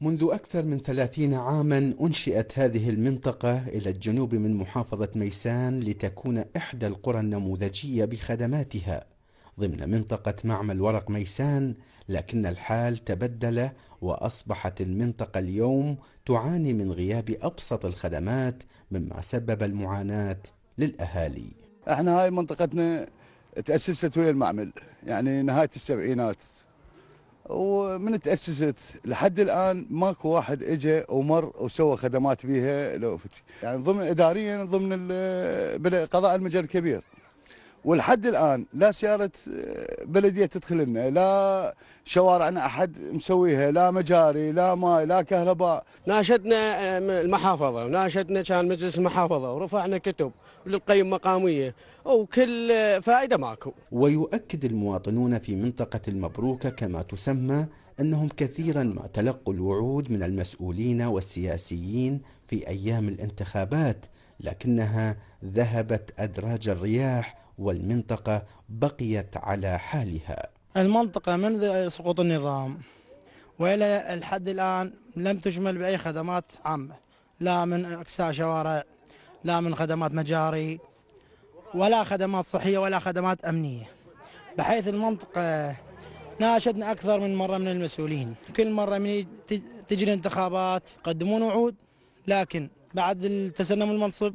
منذ أكثر من ثلاثين عاما أنشئت هذه المنطقة إلى الجنوب من محافظة ميسان لتكون إحدى القرى النموذجية بخدماتها ضمن منطقة معمل ورق ميسان لكن الحال تبدل وأصبحت المنطقة اليوم تعاني من غياب أبسط الخدمات مما سبب المعاناة للأهالي احنا هاي منطقتنا تأسست ويا المعمل يعني نهاية السبعينات ومن تاسست لحد الان ماكو واحد اجى ومر وسوى خدمات بيها لو يعني ضمن اداريا ضمن قضاء المجال الكبير ولحد الان لا سياره آه، بلديه تدخل لنا لا شوارعنا احد مسويها لا مجاري لا ماي لا كهرباء ناشدنا آه، المحافظه وناشدنا كان مجلس المحافظه ورفعنا كتب للقيم مقاميه وكل آه، فائده ماكو ويؤكد المواطنون في منطقه المبروكه كما تسمى انهم كثيرا ما تلقوا الوعود من المسؤولين والسياسيين في ايام الانتخابات لكنها ذهبت أدراج الرياح والمنطقة بقيت على حالها المنطقة منذ سقوط النظام وإلى الحد الآن لم تشمل بأي خدمات عامة لا من إكساء شوارع لا من خدمات مجاري ولا خدمات صحية ولا خدمات أمنية بحيث المنطقة ناشدنا أكثر من مرة من المسؤولين كل مرة من تجري انتخابات يقدمون وعود لكن بعد تسلم المنصب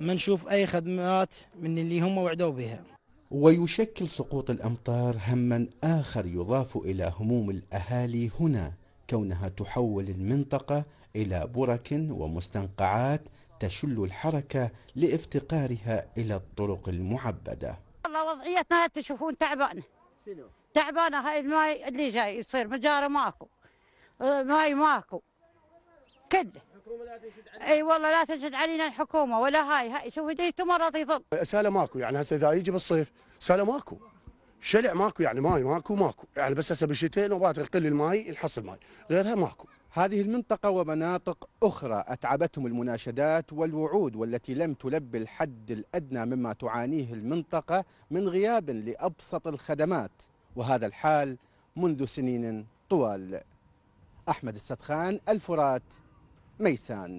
ما نشوف أي خدمات من اللي هم وعدوا بها ويشكل سقوط الأمطار هما آخر يضاف إلى هموم الأهالي هنا كونها تحول المنطقة إلى برك ومستنقعات تشل الحركة لافتقارها إلى الطرق المعبدة والله وضعيتنا تشوفون تعبانة تعبانة هاي الماي اللي جاي يصير مجارة ماكو آه، ماي ماكو اكد اي والله لا تنشد علينا الحكومه ولا هاي هاي شوف ديته مرض يظل ساله ماكو يعني هسه اذا يجي بالصيف ساله ماكو شلع ماكو يعني ماي ماكو ماكو يعني بس هسه بالشتاء وبعد يقل الماي الحصل ماي غيرها ماكو هذه المنطقة ومناطق أخرى أتعبتهم المناشدات والوعود والتي لم تلبي الحد الأدنى مما تعانيه المنطقة من غياب لأبسط الخدمات وهذا الحال منذ سنين طوال أحمد السدخان الفرات ميسان